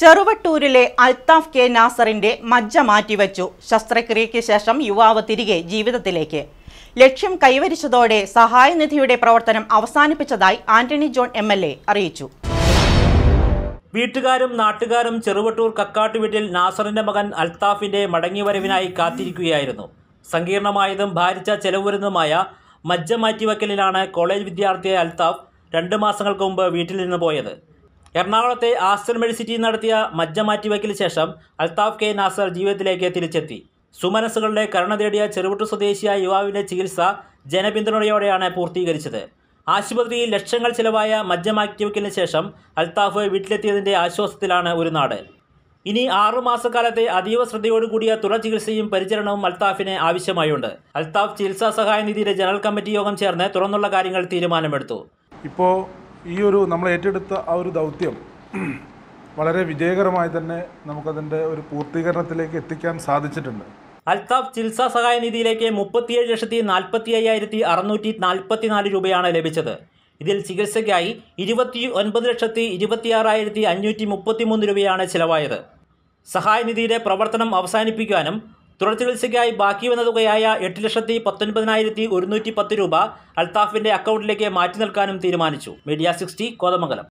ചെറുവട്ടൂരിലെ Althaf K നാസറിന്റെ മജ്ജ മാറ്റിവെച്ചു ശസ്ത്രക്രിയയ്ക്ക് ശേഷം യുവാവ് തിരികെ ജീവിതത്തിലേക്ക് ലക്ഷ്യം കൈവരിച്ചതോടെ സഹായനിധിയുടെ പ്രവർത്തനം അവസാനിപ്പിച്ചതായി ആന്റണി ജോൺ എം അറിയിച്ചു വീട്ടുകാരും നാട്ടുകാരും ചെറുവട്ടൂർ കക്കാട്ടുവീട്ടിൽ നാസറിന്റെ മകൻ അൽത്താഫിന്റെ മടങ്ങിവരവിനായി കാത്തിരിക്കുകയായിരുന്നു സങ്കീർണമായതും ഭാരിച്ച ചെലവുരുന്നതുമായ മജ്ജ മാറ്റിവെക്കലിലാണ് കോളേജ് വിദ്യാർത്ഥിയായ അൽത്താഫ് രണ്ട് മാസങ്ങൾക്ക് മുമ്പ് വീട്ടിൽ നിന്ന് പോയത് എറണാകുളത്തെ ആസ്റ്റർ മെഡിസിറ്റിയിൽ നടത്തിയ മജ്ജ മാറ്റിവയ്ക്കലിന് ശേഷം അൽതാഫ് കെ നാസർ ജീവിതത്തിലേക്ക് തിരിച്ചെത്തി സുമനസ്സുകളുടെ കരുണ തേടിയ ചെറുവട്ടു സ്വദേശിയായ യുവാവിൻ്റെ ചികിത്സ ജനപിന്തുണയോടെയാണ് പൂർത്തീകരിച്ചത് ആശുപത്രിയിൽ ലക്ഷങ്ങൾ ചിലവായ മജ്ജ മാറ്റിവയ്ക്കിന് ശേഷം അൽതാഫ് വീട്ടിലെത്തിയതിൻ്റെ ആശ്വാസത്തിലാണ് ഒരു നാട് ഇനി ആറുമാസക്കാലത്തെ അതീവ ശ്രദ്ധയോടുകൂടിയ തുടർ ചികിത്സയും പരിചരണവും അൽത്താഫിന് ആവശ്യമായുണ്ട് അൽത്താഫ് ചികിത്സാ സഹായ നിധിയിലെ ജനറൽ കമ്മിറ്റി യോഗം ചേർന്ന് തുറന്നുള്ള കാര്യങ്ങൾ തീരുമാനമെടുത്തു ഇപ്പോൾ ഈ ഒരു നമ്മൾ ഏറ്റെടുത്ത ആ ഒരു ദൗത്യം വളരെ വിജയകരമായി തന്നെ നമുക്കതിൻ്റെ ഒരു പൂർത്തീകരണത്തിലേക്ക് എത്തിക്കാൻ സാധിച്ചിട്ടുണ്ട് അൽതാഫ് ചികിത്സാ സഹായ നിധിയിലേക്ക് മുപ്പത്തിയേഴ് ലക്ഷത്തി നാൽപ്പത്തി അയ്യായിരത്തി അറുന്നൂറ്റി നാൽപ്പത്തി നാല് രൂപയാണ് ലഭിച്ചത് ഇതിൽ ചികിത്സയ്ക്കായി ഇരുപത്തി ഒൻപത് ലക്ഷത്തി ഇരുപത്തിയാറായിരത്തി അഞ്ഞൂറ്റി മുപ്പത്തി മൂന്ന് രൂപയാണ് ചിലവായത് സഹായനിധിയുടെ പ്രവർത്തനം അവസാനിപ്പിക്കാനും തുടർ ചികിത്സയ്ക്കായി ബാക്കി വന്ന തുകയായ എട്ട് ലക്ഷത്തി പത്തൊൻപതിനായിരത്തി ഒരുന്നൂറ്റി പത്ത് രൂപ അൽത്താഫിന്റെ അക്കൗണ്ടിലേക്ക് മാറ്റി നൽകാനും തീരുമാനിച്ചു മീഡിയ സിക്സ്റ്റി കോതമംഗലം